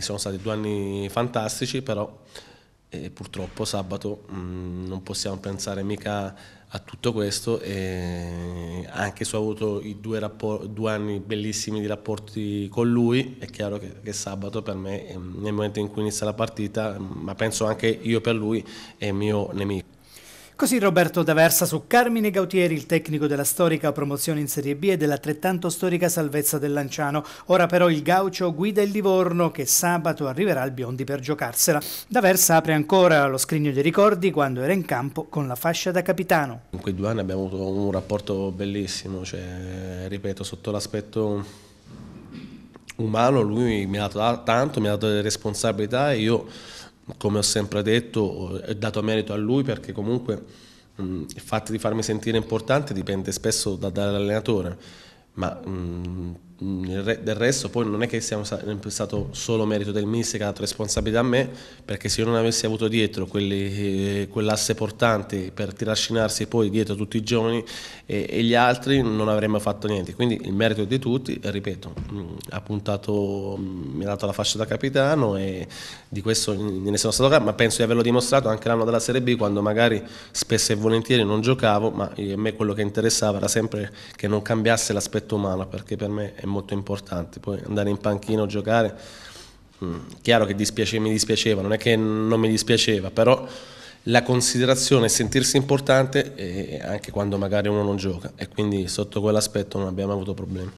Sono stati due anni fantastici, però eh, purtroppo sabato mh, mm, non possiamo pensare mica a tutto questo, e anche se ho avuto due, due, anni bellissimi di rapporti con lui, è chiaro che, che sabato per me, mm, nel momento in cui inizia la partita, mm, ma penso anche io per lui, è mio nemico. Così Roberto D'Aversa su Carmine Gautieri, il tecnico della storica promozione in Serie B e dell'altrettanto storica salvezza del Lanciano. Ora però il gaucho guida il Livorno che sabato arriverà al Biondi per giocarsela. D'Aversa apre ancora lo scrigno dei ricordi quando era in campo con la fascia da capitano. In quei due anni abbiamo avuto un rapporto bellissimo, cioè, ripeto, sotto l'aspetto umano lui mi ha dato tanto, mi ha dato delle responsabilità e io come ho sempre detto, ho dato merito a lui perché comunque mh, il fatto di farmi sentire importante dipende spesso da, dall'allenatore, ma mh, del resto poi non è che sia stato solo merito del mister che ha dato responsabilità a me perché se io non avessi avuto dietro quelli, eh, quell'asse portante per tirascinarsi poi dietro tutti i giovani e, e, gli altri non avremmo fatto niente quindi il merito di tutti ripeto mm, ha puntato mm, mi ha dato la fascia da capitano e di questo ne sono stato capo ma penso di averlo dimostrato anche l'anno della Serie B quando magari spesso e volentieri non giocavo ma a me quello che interessava era sempre che non cambiasse l'aspetto umano perché per me è molto molto importante. Poi andare in panchino, a giocare, mm, chiaro che dispiace, mi dispiaceva, non è che non mi dispiaceva, però la considerazione, sentirsi importante anche quando magari uno non gioca e quindi sotto quell'aspetto non abbiamo avuto problemi.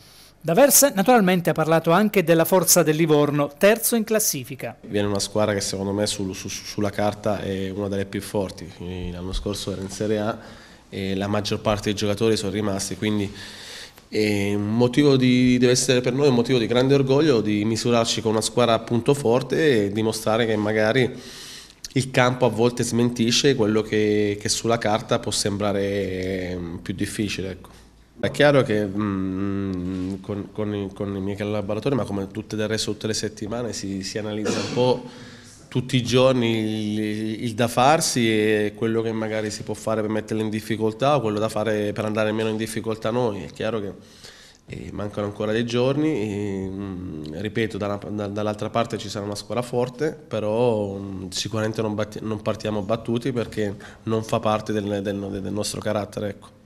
D'Aversa naturalmente ha parlato anche della forza del Livorno, terzo in classifica. Viene una squadra che secondo me su, su, sulla carta è una delle più forti, l'anno scorso era in Serie A e la maggior parte dei giocatori sono rimasti, quindi e un motivo di, deve essere per noi un motivo di grande orgoglio di misurarci con una squadra appunto forte e dimostrare che magari il campo a volte smentisce quello che, che sulla carta può sembrare mm, più difficile. Ecco. È chiaro che mh, mm, con, con, con, i miei collaboratori, ma come tutte del resto tutte le settimane, si, si analizza un po' tutti i giorni il, il, da farsi e quello che magari si può fare per metterle in difficoltà o quello da fare per andare meno in difficoltà noi. È chiaro che eh, mancano ancora dei giorni, e, mm, ripeto, da una, da, dall'altra parte ci sarà una squadra forte, però mm, sicuramente non, batti, non, partiamo battuti perché non fa parte del, del, del nostro carattere. Ecco.